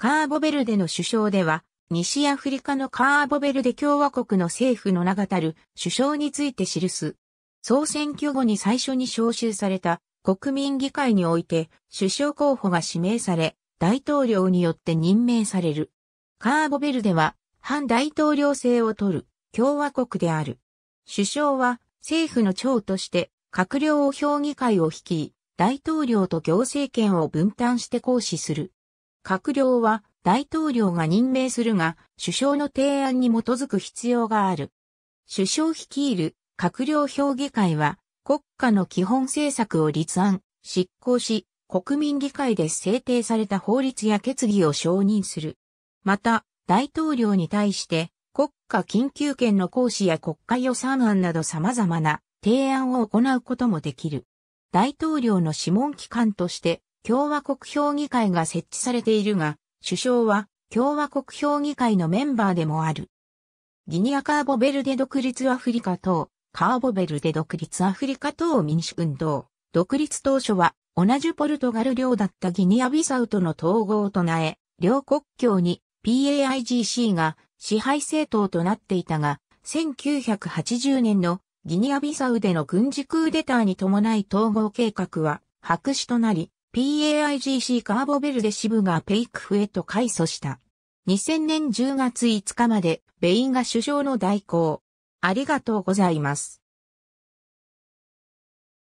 カーボベルデの首相では、西アフリカのカーボベルデ共和国の政府の名がたる首相について記す。総選挙後に最初に招集された国民議会において首相候補が指名され、大統領によって任命される。カーボベルデは反大統領制を取る共和国である。首相は政府の長として閣僚を評議会を率い、大統領と行政権を分担して行使する。閣僚は大統領が任命するが、首相の提案に基づく必要がある。首相率いる閣僚評議会は、国家の基本政策を立案、執行し、国民議会で制定された法律や決議を承認する。また、大統領に対して、国家緊急権の行使や国家予算案など様々な提案を行うこともできる。大統領の諮問機関として、共和国評議会が設置されているが、首相は共和国評議会のメンバーでもある。ギニアカーボベルデ独立アフリカ党、カーボベルデ独立アフリカ党民主運動、独立当初は同じポルトガル領だったギニアビサウとの統合を唱え、両国境に PAIGC が支配政党となっていたが、1980年のギニアビサウでの軍事クーデターに伴い統合計画は白紙となり、PAIGC カーボベルデ支部がペイクフへと改組した。2000年10月5日まで、ベインが首相の代行。ありがとうございます。